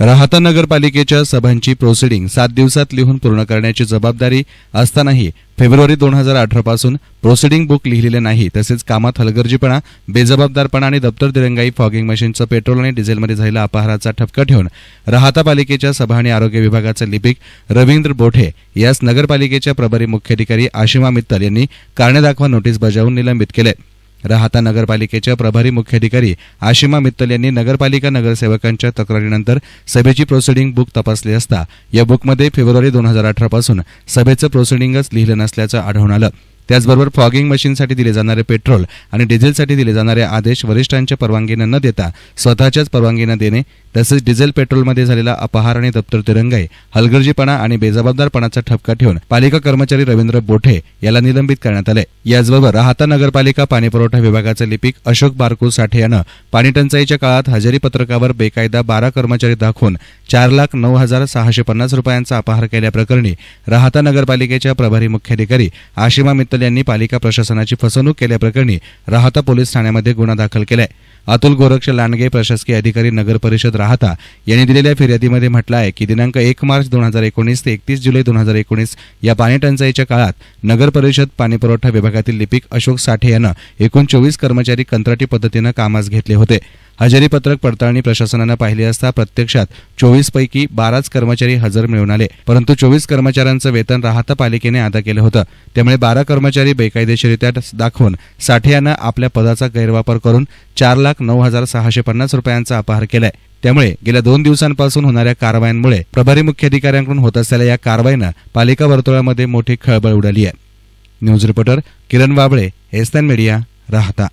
राहता नगरपालिकेच्या सभांची प्रोसिडिंग सात दिवसात लिहून पूर्ण करण्याची जबाबदारी असतानाही फेब्रुवारी दोन हजार अठरापासून पासून प्रोसिडिंग बुक लिहिलेले नाही तसेच कामात हलगर्जीपणा बेजबाबदारपणा आणि दप्तर दिरंगाई फॉगिंग मशीनचं पेट्रोल आणि डिझेलमध्ये झालेला अपहाराचा ठपका ठेवून राहता पालिकेच्या सभा आणि आरोग्य विभागाचे लिपिक रवींद्र बोठे यास नगरपालिकेच्या प्रभारी मुख्याधिकारी आशिमा मित्तल यांनी कारणे दाखवा नोटीस बजावून निलंबित केले राहता नगरपालिकेच्या प्रभारी मुख्याधिकारी आशिमा मित्तल यांनी नगरपालिका नगरसेवकांच्या तक्रारीनंतर सभेची प्रोसिडिंग बुक तपासली असता या बुकमध्ये फेब्रुवारी दोन हजार अठरापासून सभेचं प्रोसिडिंगच लिहिलं नसल्याचं आढळून आलं त्याचबरोबर फॉगिंग मशीनसाठी दिले जाणारे पेट्रोल आणि डिझेलसाठी दिले जाणारे आदेश वरिष्ठांच्या परवानगीनं न देता स्वतःच्याच परवानगीनं देणे तसंच डिझेल पेट्रोलमध्ये झालेला अपहार आणि दप्तर तिरंगाई हलगर्जीपणा आणि बेजबाबदारपणाचा ठपका ठेवून पालिका कर्मचारी रवींद्र बोठे याला निलंबित करण्यात आले याचबरोबर राहता नगरपालिका पाणीपुरवठा विभागाचे लिपिक अशोक बारकू साठे यानं पाणीटंचाईच्या काळात हजेरी पत्रकावर बेकायदा बारा कर्मचारी दाखवून चार लाख नऊ हजार सहाशे पन्नास रुपयांचा अपहार केल्याप्रकरणी राहता नगरपालिकेच्या प्रभारी मुख्याधिकारी आशिमा मित्तल यांनी पालिका प्रशासनाची फसवणूक केल्याप्रकरणी राहता पोलीस ठाण्यामध्ये गुन्हा दाखल केला आहे अतुल गोरक्ष लांडगे प्रशासकीय अधिकारी नगर परिषद राहता यांनी दिलेल्या फिर्यादीमध्ये म्हटलं आहे की दिनांक एक मार्च दोन हजार एकोणीस ते एकतीस जुलै दोन हजार एकोणीस या पाणी टंचाईच्या काळात नगर परिषद पाणीपुरवठा विभागातील लिपिक अशोक साठे यानं एकूण चोवीस कर्मचारी कंत्राटी पद्धतीनं कामास घेतले होते हजेरीपत्रक पडताळणी प्रशासनानं पाहिली असता प्रत्यक्षात चोवीस पैकी बाराच कर्मचारी हजर मिळून आले परंतु चोवीस कर्मचाऱ्यांचं वेतन राहता पालिकेने अदा केलं होतं त्यामुळे बारा कर्मचारी बेकायदेशीरित्या दाखवून साठे यानं आपल्या पदाचा गैरवापर करून चार लाख नऊ हजार सहाशे पन्नास रुपयांचा अपहार केलाय त्यामुळे गेल्या दोन दिवसांपासून होणाऱ्या कारवायांमुळे प्रभारी मुख्याधिकाऱ्यांकडून होत असलेल्या या कारवाईनं पालिका वर्तुळामध्ये मोठी खळबळ उडाली आहे news reporter Kiran Babale S media राहता